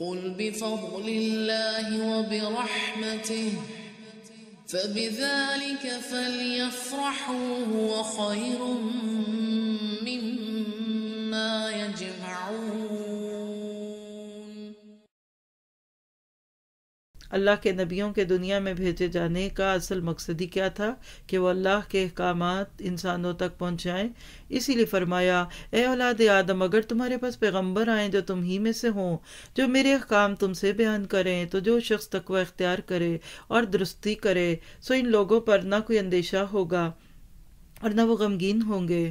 قل بفضل الله وبرحمته فبذلك فليفرحوا هو خير مما يجمعون अल्लाह के नबियों के दुनिया में भेजे जाने का असल मकसद ही क्या था कि वह अल्लाह के अहकाम इंसानों तक पहुँचाएँ इसीलिए फरमाया ए औलाद आदम अगर तुम्हारे पास पैगम्बर आएँ जो तुम ही में से हों जो मेरे अहकाम तुमसे बयान करें तो जो शख्स तकवा इख्तियार करे और दुरुस्ती करे सो इन लोगों पर ना कोई अंदेशा होगा और ना वो गमगीन होंगे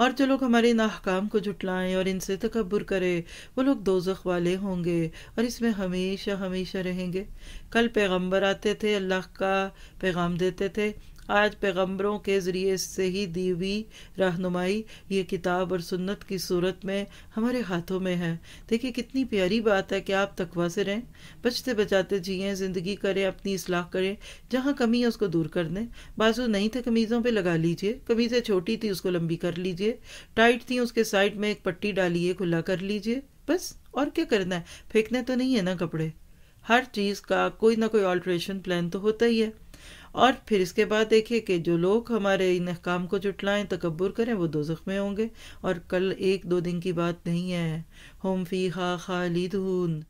और जो लोग हमारे इन अहकाम को जुटलाएं और इनसे तकबर करें वो लोग दोजख वाले होंगे और इसमें हमेशा हमेशा रहेंगे कल पैगंबर आते थे अल्लाह का पैगाम देते थे आज पैगम्बरों के ज़रिए से ही दी हुई रहनुमाई ये किताब और सुन्नत की सूरत में हमारे हाथों में है देखिए कितनी प्यारी बात है कि आप तकवा से रहें बचते बचाते जियें ज़िंदगी करें अपनी असलाह करें जहाँ कमी है उसको दूर कर दें बाजू नहीं थे कमीज़ों पर लगा लीजिए कमीज़ें छोटी थी उसको लंबी कर लीजिए टाइट थी उसके साइड में एक पट्टी डालिए खुला कर लीजिए बस और क्या करना है फेंकने तो नहीं है ना कपड़े हर चीज़ का कोई ना कोई ऑल्ट्रेशन प्लान तो होता ही है और फिर इसके बाद देखिए कि जो लोग हमारे इन अहकाम को जुटलाएं तकबर करें वो दो में होंगे और कल एक दो दिन की बात नहीं है होम फी खा खालिदून